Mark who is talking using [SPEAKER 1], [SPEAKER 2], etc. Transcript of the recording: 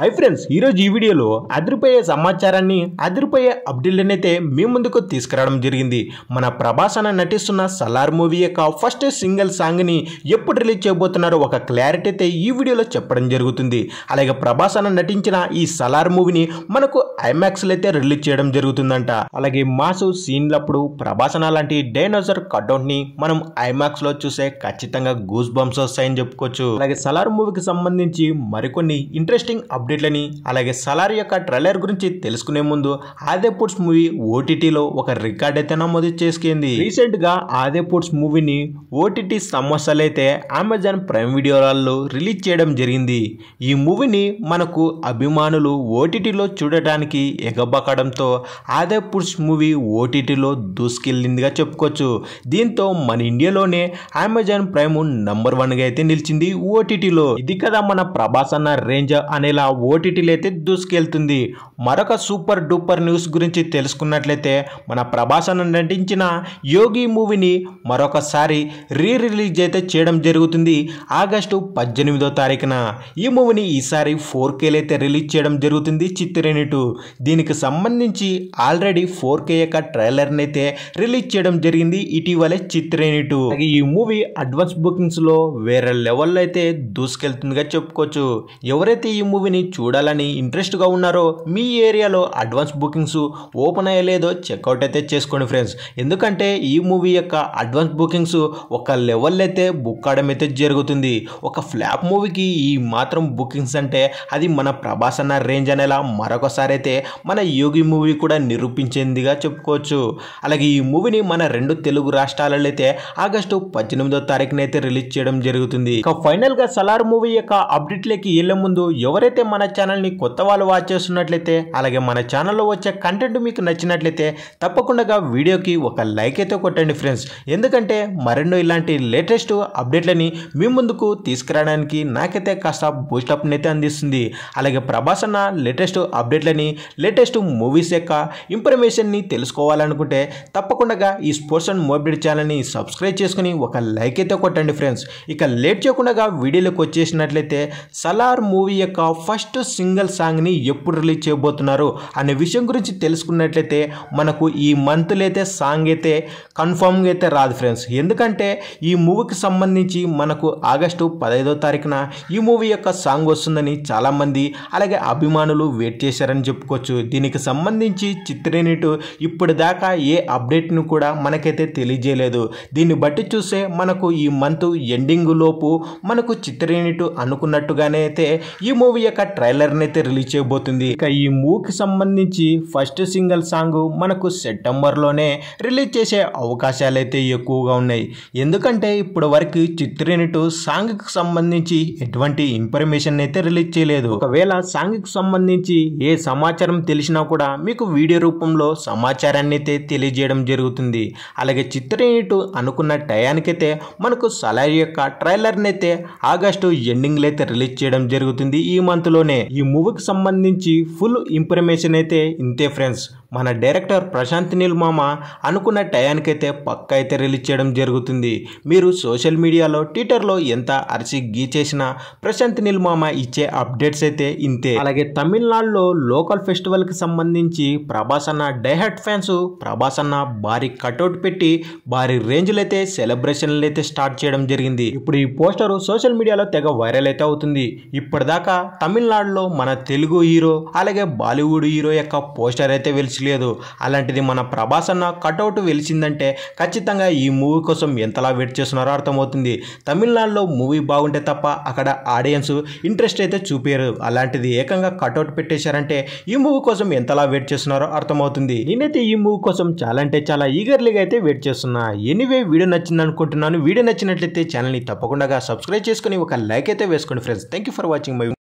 [SPEAKER 1] hi friends ఈరోజు ఈ వీడియోలో అదిరిపోయే సమాచారాన్ని అదిరిపోయే అప్డేట్లని అయితే మీ ముందుకు తీసుకురావడం జరిగింది మన ప్రభాస్ అన్న నటిస్తున్న సలార్ మూవీ యొక్క ఫస్ట్ సింగిల్ సాంగ్ని ఎప్పుడు రిలీజ్ చేయబోతున్నారో ఒక క్లారిటీ అయితే ఈ వీడియోలో చెప్పడం జరుగుతుంది అలాగే ప్రభాస్ అన్న నటించిన ఈ సలార్ మూవీని మనకు ఐమాక్స్లో అయితే రిలీజ్ చేయడం జరుగుతుందంట అలాగే మాసు సీన్లప్పుడు ప్రభాస్ అన్న లాంటి డైనోసర్ కట్అవుట్ని మనం ఐమాక్స్లో చూసే ఖచ్చితంగా గూస్ బంప్స్ వస్తాయని చెప్పుకోవచ్చు అలాగే సలార్ మూవీకి సంబంధించి మరికొన్ని ఇంట్రెస్టింగ్ అప్డేట్ అప్డేట్లని అలాగే సలార్ యొక్క ట్రైలర్ గురించి తెలుసుకునే ముందు ఆదే పుట్స్ మూవీ ఓటీటీలో ఒక రికార్డ్ అయితే నమోదు చేసుకుంది రీసెంట్గా ఆదే పుట్స్ మూవీని ఓటీటీ సమస్యలు అయితే అమెజాన్ ప్రైమ్ వీడియోలలో రిలీజ్ చేయడం జరిగింది ఈ మూవీని మనకు అభిమానులు ఓటీటీలో చూడటానికి ఎగబకడంతో ఆదే మూవీ ఓటీటీలో దూసుకెళ్ళిందిగా చెప్పుకోవచ్చు దీంతో మన ఇండియాలోనే అమెజాన్ ప్రైమ్ నంబర్ వన్గా అయితే నిలిచింది ఓటీటీలో ఇది కదా మన ప్రభాస్ అన్న రేంజ్ అనేలా ఓటీటీలు అయితే దూసుకెళ్తుంది మరొక సూపర్ డూపర్ న్యూస్ గురించి తెలుసుకున్నట్లయితే మన ప్రభాసన్ నటించిన యోగి మూవీని మరొకసారి రీ రిలీజ్ అయితే చేయడం జరుగుతుంది ఆగస్టు పద్దెనిమిదో తారీఖున ఈ మూవీని ఈసారి ఫోర్ కేలైతే అయితే రిలీజ్ చేయడం జరుగుతుంది చిత్రయూనిటు దీనికి సంబంధించి ఆల్రెడీ ఫోర్ కే యొక్క ట్రైలర్ని అయితే రిలీజ్ చేయడం జరిగింది ఇటీవలే టూ ఈ మూవీ అడ్వాన్స్ బుకింగ్స్లో వేరే లెవెల్లో అయితే దూసుకెళ్తుందిగా చెప్పుకోవచ్చు ఎవరైతే ఈ మూవీని మూవీని చూడాలని ఇంట్రెస్ట్గా ఉన్నారో మీ ఏరియాలో అడ్వాన్స్ బుకింగ్స్ ఓపెన్ అయ్యలేదో చెక్అవుట్ అయితే చేసుకోండి ఫ్రెండ్స్ ఎందుకంటే ఈ మూవీ యొక్క అడ్వాన్స్ బుకింగ్స్ ఒక లెవెల్ అయితే బుక్ కావడం అయితే జరుగుతుంది ఒక ఫ్లాప్ మూవీకి ఈ మాత్రం బుకింగ్స్ అంటే అది మన ప్రభాస్ అన్న రేంజ్ అనేలా మరొకసారి అయితే మన యోగి మూవీ కూడా నిరూపించిందిగా చెప్పుకోవచ్చు అలాగే ఈ మూవీని మన రెండు తెలుగు రాష్ట్రాలలో అయితే ఆగస్టు పద్దెనిమిదో తారీఖునైతే రిలీజ్ చేయడం జరుగుతుంది ఇక ఫైనల్గా సలార్ మూవీ యొక్క అప్డేట్లోకి వెళ్ళే ముందు ఎవరైతే మన ఛానల్ని కొత్త వాళ్ళు వాచ్ చేస్తున్నట్లయితే అలాగే మన ఛానల్లో వచ్చే కంటెంట్ మీకు నచ్చినట్లయితే తప్పకుండా వీడియోకి ఒక లైక్ అయితే కొట్టండి ఫ్రెండ్స్ ఎందుకంటే మరెన్నో ఇలాంటి లేటెస్ట్ అప్డేట్లని మీ ముందుకు తీసుకురావడానికి నాకైతే కాస్త బూస్టప్ని అయితే అందిస్తుంది అలాగే ప్రభాస్ అన్న లేటెస్ట్ అప్డేట్లని లేటెస్ట్ మూవీస్ యొక్క ఇన్ఫర్మేషన్ని తెలుసుకోవాలనుకుంటే తప్పకుండా ఈ స్పోర్ట్స్ అండ్ మోబిడ్ ఛానల్ని సబ్స్క్రైబ్ చేసుకుని ఒక లైక్ అయితే కొట్టండి ఫ్రెండ్స్ ఇక లేట్ చేయకుండా వీడియోలోకి వచ్చేసినట్లయితే సలార్ మూవీ యొక్క ఫస్ట్ ఫస్ట్ సింగిల్ సాంగ్ని ఎప్పుడు రిలీజ్ చేయబోతున్నారు అనే విషయం గురించి తెలుసుకున్నట్లయితే మనకు ఈ మంత్లో అయితే సాంగ్ అయితే కన్ఫామ్గా అయితే రాదు ఫ్రెండ్స్ ఎందుకంటే ఈ మూవీకి సంబంధించి మనకు ఆగస్టు పదహైదో తారీఖున ఈ మూవీ యొక్క సాంగ్ వస్తుందని చాలామంది అలాగే అభిమానులు వెయిట్ చేశారని చెప్పుకోవచ్చు దీనికి సంబంధించి చిత్రయూనిట్ ఇప్పుడు దాకా ఏ అప్డేట్ను కూడా మనకైతే తెలియజేయలేదు దీన్ని బట్టి చూస్తే మనకు ఈ మంత్ ఎండింగ్ లోపు మనకు చిత్రయూనిట్ అనుకున్నట్టుగానే అయితే ఈ మూవీ యొక్క ట్రైలర్ నైతే రిలీజ్ చేయబోతుంది ఇక ఈ మూవీకి సంబంధించి ఫస్ట్ సింగిల్ సాంగ్ మనకు సెప్టెంబర్ లోనే రిలీజ్ చేసే అవకాశాలు అయితే ఎక్కువగా ఉన్నాయి ఎందుకంటే ఇప్పటి వరకు చిత్రనటు సాంగ్ కి సంబంధించి ఎటువంటి ఇన్ఫర్మేషన్ అయితే రిలీజ్ చేయలేదు ఒకవేళ సాంగ్ కి సంబంధించి ఏ సమాచారం తెలిసినా కూడా మీకు వీడియో రూపంలో సమాచారాన్ని అయితే తెలియజేయడం జరుగుతుంది అలాగే చిత్రనటు అనుకున్న టయానికైతే మనకు సలహా యొక్క ట్రైలర్ని అయితే ఆగస్టు ఎండింగ్లు అయితే రిలీజ్ చేయడం జరుగుతుంది ఈ మంత్లో త్వరలోనే ఈ మూవీకి సంబంధించి ఫుల్ ఇన్ఫర్మేషన్ అయితే ఇంతే ఫ్రెండ్స్ మన డైరెక్టర్ ప్రశాంత్ నీల్ మామ అనుకున్న టయానికైతే పక్క అయితే రిలీజ్ చేయడం జరుగుతుంది మీరు సోషల్ మీడియాలో ట్విట్టర్లో ఎంత అరిచి గీచేసినా ప్రశాంత్ నీల్ మామ ఇచ్చే అప్డేట్స్ అయితే ఇంతే అలాగే తమిళనాడులో లోకల్ ఫెస్టివల్కి సంబంధించి ప్రభాస్ అన్న డైహర్ట్ ఫ్యాన్స్ ప్రభాస్ అన్న భారీ కట్అవుట్ పెట్టి భారీ రేంజ్లు అయితే సెలబ్రేషన్లు అయితే స్టార్ట్ చేయడం జరిగింది ఇప్పుడు ఈ పోస్టర్ సోషల్ మీడియాలో తెగ వైరల్ అయితే అవుతుంది ఇప్పటిదాకా తమిళనాడులో మన తెలుగు హీరో అలాగే బాలీవుడ్ హీరో యొక్క పోస్టర్ అయితే వెలిసి లేదు అలాంటిది మన ప్రభాస్ అన్న కటౌట్ వెలిసిందంటే ఖచ్చితంగా ఈ మూవీ కోసం ఎంతలా వెయిట్ చేస్తున్నారో అర్థమవుతుంది తమిళనాడులో మూవీ బాగుంటే తప్ప అక్కడ ఆడియన్స్ ఇంట్రెస్ట్ అయితే చూపారు అలాంటిది ఏకంగా కటౌట్ పెట్టేశారంటే ఈ మూవీ కోసం ఎంతలా వెయిట్ చేస్తున్నారో అర్థమవుతుంది నేనైతే ఈ మూవీ కోసం చాలా అంటే చాలా ఈగర్లీగా అయితే వెయిట్ చేస్తున్నా ఎనీవే వీడియో నచ్చింది అనుకుంటున్నాను వీడియో నచ్చినట్లయితే ఛానల్ని తప్పకుండా సబ్స్క్రైబ్ చేసుకుని ఒక లైక్ అయితే వేసుకోండి friends thank you for watching my